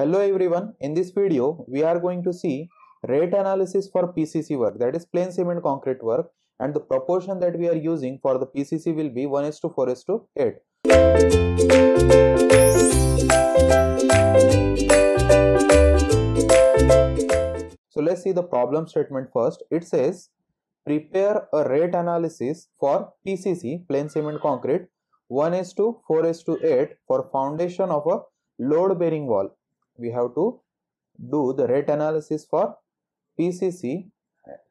Hello everyone, in this video we are going to see rate analysis for PCC work that is plain cement concrete work and the proportion that we are using for the PCC will be 1 is to 4 is to 8. So let's see the problem statement first. It says prepare a rate analysis for PCC plain cement concrete 1 is to 4 is to 8 for foundation of a load bearing wall we have to do the rate analysis for PCC,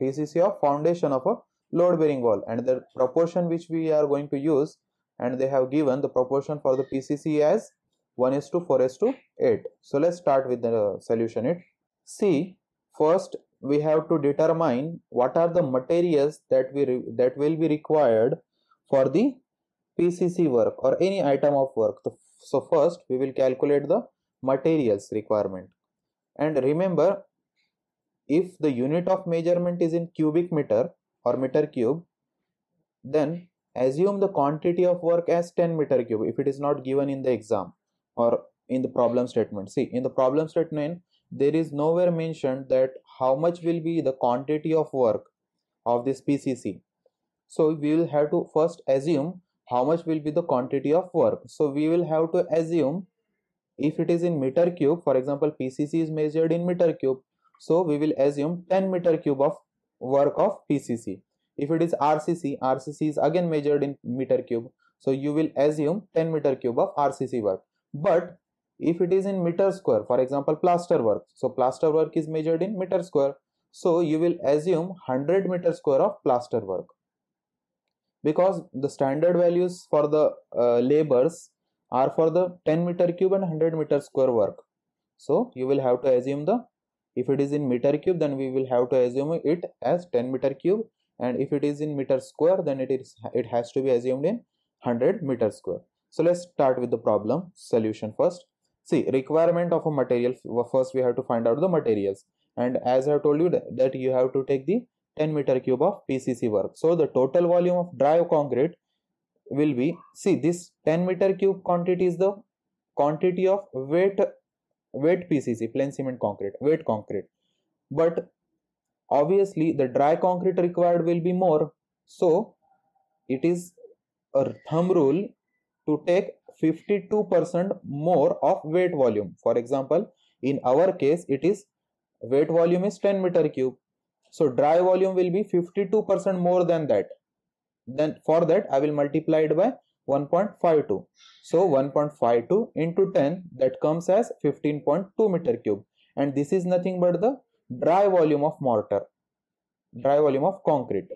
PCC of foundation of a load bearing wall and the proportion which we are going to use and they have given the proportion for the PCC as 1 is to 4 is to 8. So let's start with the solution it. See first we have to determine what are the materials that we that will be required for the PCC work or any item of work. So first we will calculate the materials requirement and remember if the unit of measurement is in cubic meter or meter cube then assume the quantity of work as 10 meter cube if it is not given in the exam or in the problem statement see in the problem statement there is nowhere mentioned that how much will be the quantity of work of this pcc so we will have to first assume how much will be the quantity of work so we will have to assume if it is in meter cube, for example, PCC is measured in meter cube. So we will assume 10 meter cube of work of PCC. If it is RCC, RCC is again measured in meter cube. So you will assume 10 meter cube of RCC work. But if it is in meter square, for example, plaster work. So plaster work is measured in meter square. So you will assume 100 meter square of plaster work because the standard values for the uh, labors are for the 10 meter cube and 100 meter square work. So you will have to assume the, if it is in meter cube then we will have to assume it as 10 meter cube and if it is in meter square then it is it has to be assumed in 100 meter square. So let's start with the problem solution first. See requirement of a material first we have to find out the materials and as I told you that, that you have to take the 10 meter cube of PCC work. So the total volume of dry concrete will be see this 10 meter cube quantity is the quantity of weight weight PCC plain cement concrete weight concrete but obviously the dry concrete required will be more so it is a thumb rule to take 52% more of weight volume for example in our case it is weight volume is 10 meter cube so dry volume will be 52% more than that then for that I will multiply it by 1.52 so 1.52 into 10 that comes as 15.2 meter cube and this is nothing but the dry volume of mortar dry volume of concrete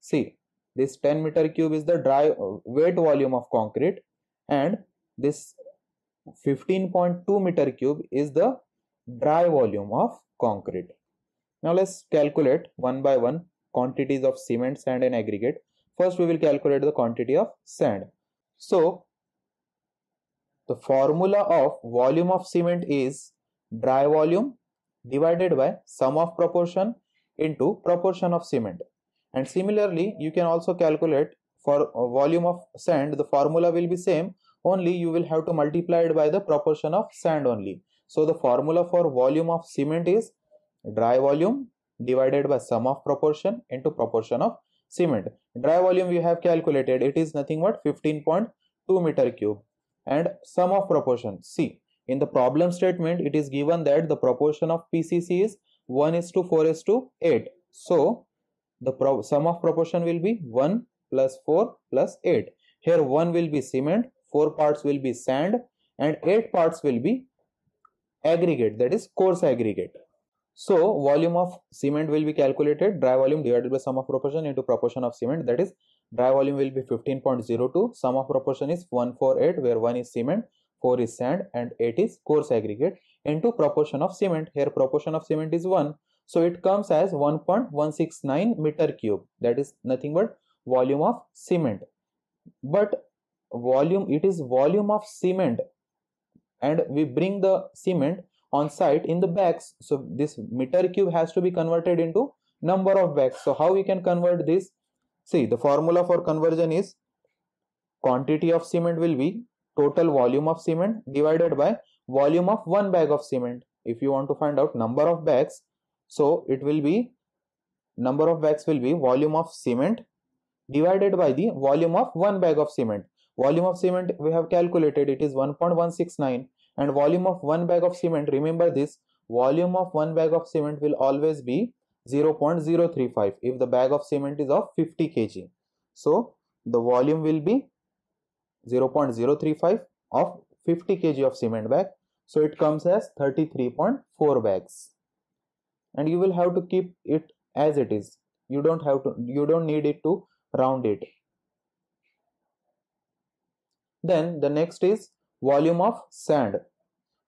see this 10 meter cube is the dry uh, weight volume of concrete and this 15.2 meter cube is the dry volume of concrete now let's calculate one by one quantities of cement, sand and aggregate. First we will calculate the quantity of sand. So the formula of volume of cement is dry volume divided by sum of proportion into proportion of cement. And similarly you can also calculate for uh, volume of sand the formula will be same only you will have to multiply it by the proportion of sand only. So the formula for volume of cement is dry volume divided by sum of proportion into proportion of cement. Dry volume we have calculated it is nothing but 15.2 meter cube and sum of proportion See In the problem statement it is given that the proportion of PCC is 1 is to 4 is to 8. So the sum of proportion will be 1 plus 4 plus 8. Here 1 will be cement, 4 parts will be sand and 8 parts will be aggregate that is coarse aggregate. So volume of cement will be calculated dry volume divided by sum of proportion into proportion of cement that is dry volume will be 15.02 sum of proportion is 148 where 1 is cement 4 is sand and 8 is coarse aggregate into proportion of cement here proportion of cement is 1 so it comes as 1.169 meter cube that is nothing but volume of cement but volume it is volume of cement and we bring the cement on site in the bags so this meter cube has to be converted into number of bags so how we can convert this see the formula for conversion is quantity of cement will be total volume of cement divided by volume of one bag of cement if you want to find out number of bags so it will be number of bags will be volume of cement divided by the volume of one bag of cement volume of cement we have calculated it is 1.169 and volume of one bag of cement remember this volume of one bag of cement will always be 0.035 if the bag of cement is of 50 kg so the volume will be 0.035 of 50 kg of cement bag so it comes as 33.4 bags and you will have to keep it as it is you don't have to you don't need it to round it then the next is volume of sand.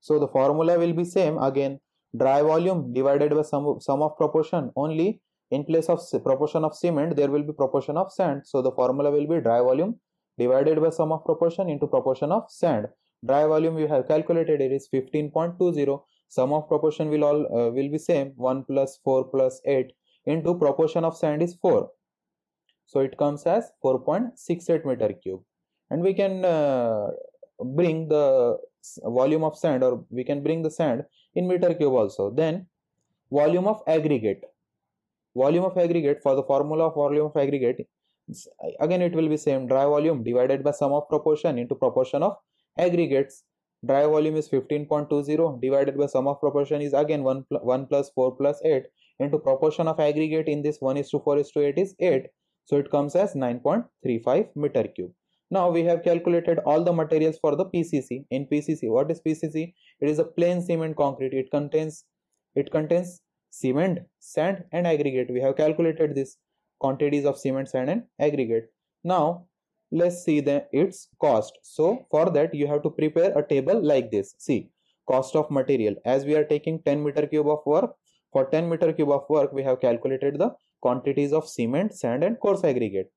So the formula will be same again dry volume divided by sum, sum of proportion only in place of proportion of cement there will be proportion of sand. So the formula will be dry volume divided by sum of proportion into proportion of sand. Dry volume we have calculated it is 15.20 sum of proportion will all uh, will be same 1 plus 4 plus 8 into proportion of sand is 4 so it comes as 4.68 meter cube and we can uh, bring the volume of sand or we can bring the sand in meter cube also then volume of aggregate volume of aggregate for the formula of volume of aggregate again it will be same dry volume divided by sum of proportion into proportion of aggregates dry volume is 15.20 divided by sum of proportion is again 1 1 plus 4 plus 8 into proportion of aggregate in this 1 is to 4 is to 8 is 8 so it comes as 9.35 meter cube now we have calculated all the materials for the PCC. In PCC, what is PCC? It is a plain cement concrete. It contains it contains cement, sand and aggregate. We have calculated this quantities of cement, sand and aggregate. Now let's see the its cost. So for that you have to prepare a table like this. See cost of material as we are taking 10 meter cube of work for 10 meter cube of work we have calculated the quantities of cement sand and coarse aggregate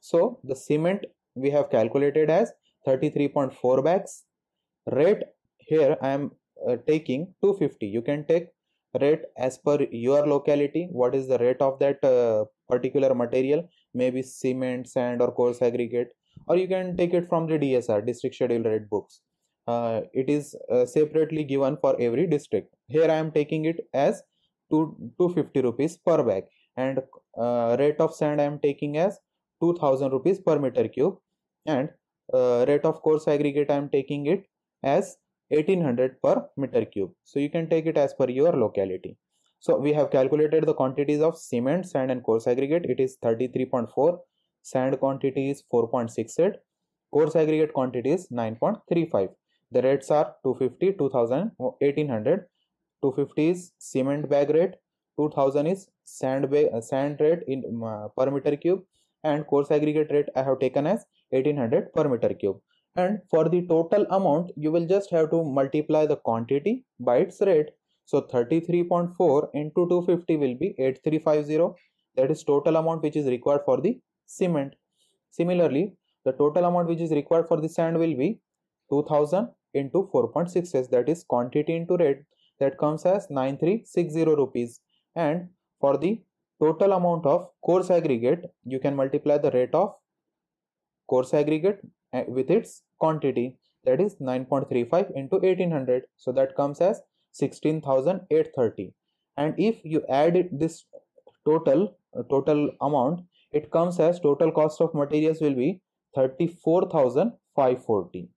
so the cement we have calculated as 33.4 bags rate here i am uh, taking 250 you can take rate as per your locality what is the rate of that uh, particular material maybe cement sand or coarse aggregate or you can take it from the dsr district schedule rate books uh, it is uh, separately given for every district here i am taking it as 2 250 rupees per bag and uh, rate of sand i am taking as 2000 rupees per meter cube and uh, rate of course aggregate I am taking it as 1800 per meter cube. So you can take it as per your locality. So we have calculated the quantities of cement, sand and coarse aggregate. It is 33.4, sand quantity is 4.68, coarse aggregate quantity is 9.35. The rates are 250, 2000, 1800. 250 is cement bag rate, 2000 is sand, bag, uh, sand rate in uh, per meter cube and coarse aggregate rate I have taken as 1800 per meter cube and for the total amount you will just have to multiply the quantity by its rate so 33.4 into 250 will be 8350 that is total amount which is required for the cement similarly the total amount which is required for the sand will be 2000 into 4.6s that is quantity into rate that comes as 9360 rupees and for the total amount of coarse aggregate you can multiply the rate of course aggregate eh, with its quantity that is 9.35 into 1800 so that comes as 16830 and if you add this total uh, total amount it comes as total cost of materials will be 34540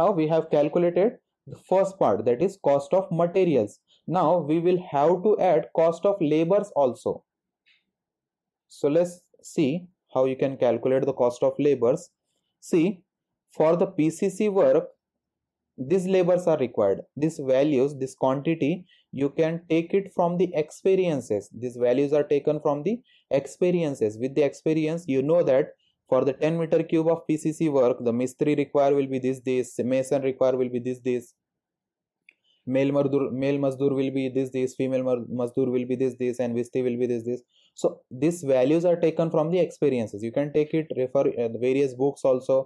now we have calculated the first part that is cost of materials now we will have to add cost of labors also so let's see how you can calculate the cost of labors see for the pcc work these labors are required these values this quantity you can take it from the experiences these values are taken from the experiences with the experience you know that for the 10 meter cube of pcc work the mystery require will be this this mason require will be this this male mazdoor male mazdoor will be this this female mazdoor will be this this and visti will be this this so these values are taken from the experiences you can take it refer uh, various books also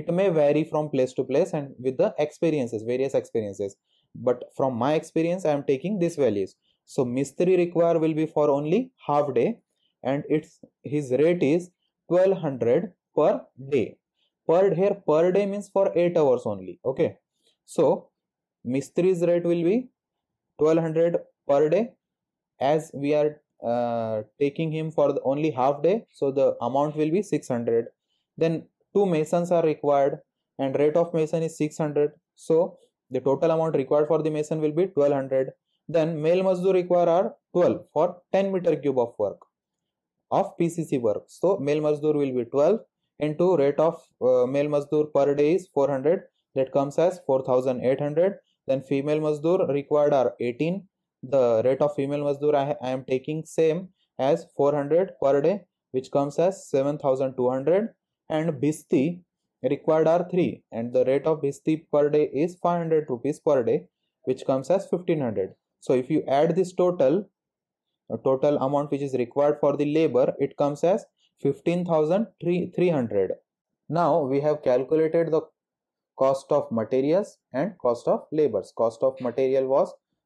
it may vary from place to place and with the experiences various experiences but from my experience i am taking these values so mystery require will be for only half day and its his rate is 1200 per day per here per day means for 8 hours only okay so mystery's rate will be 1200 per day as we are uh, taking him for only half day so the amount will be 600 then two masons are required and rate of mason is 600 so the total amount required for the mason will be 1200 then male mazdoor required are 12 for 10 meter cube of work of pcc work so male mazdoor will be 12 into rate of uh, male mazdoor per day is 400 that comes as 4800 then female mazdoor required are 18 the rate of female mazdoor I, I am taking same as 400 per day which comes as 7200 and bhisti required are 3 and the rate of bhisti per day is 500 rupees per day which comes as 1500 so if you add this total total amount which is required for the labor it comes as 15300 now we have calculated the cost of materials and cost of labors cost of material was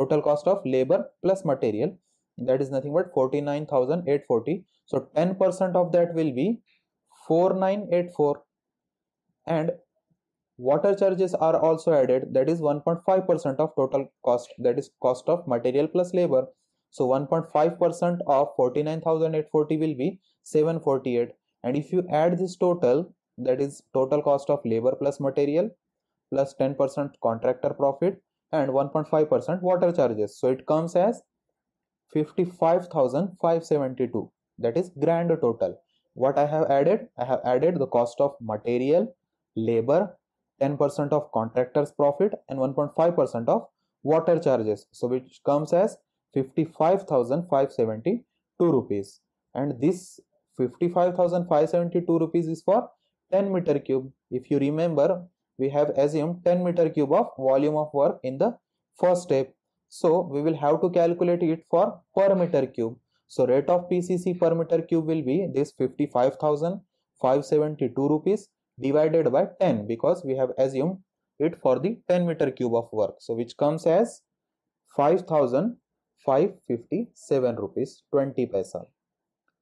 total cost of labor plus material that is nothing but 49840 so 10 percent of that will be 4984 and water charges are also added that is 1.5 percent of total cost that is cost of material plus labor so 1.5 percent of 49840 will be 748 and if you add this total that is total cost of labor plus material plus 10 percent contractor profit and 1.5% water charges. So it comes as 55,572 that is grand total. What I have added? I have added the cost of material, labor, 10% of contractor's profit and 1.5% of water charges. So which comes as 55,572 rupees and this 55,572 rupees is for 10 meter cube. If you remember we have assumed 10 meter cube of volume of work in the first step. So we will have to calculate it for per meter cube. So rate of PCC per meter cube will be this 55,572 rupees divided by 10 because we have assumed it for the 10 meter cube of work. So which comes as 5,557 rupees 20 paisa.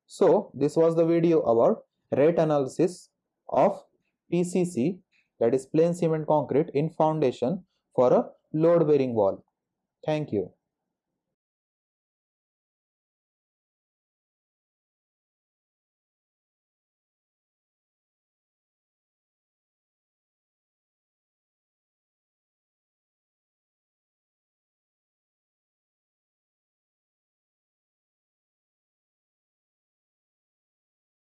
So this was the video about rate analysis of PCC that is plain cement concrete in foundation for a load bearing wall. Thank you.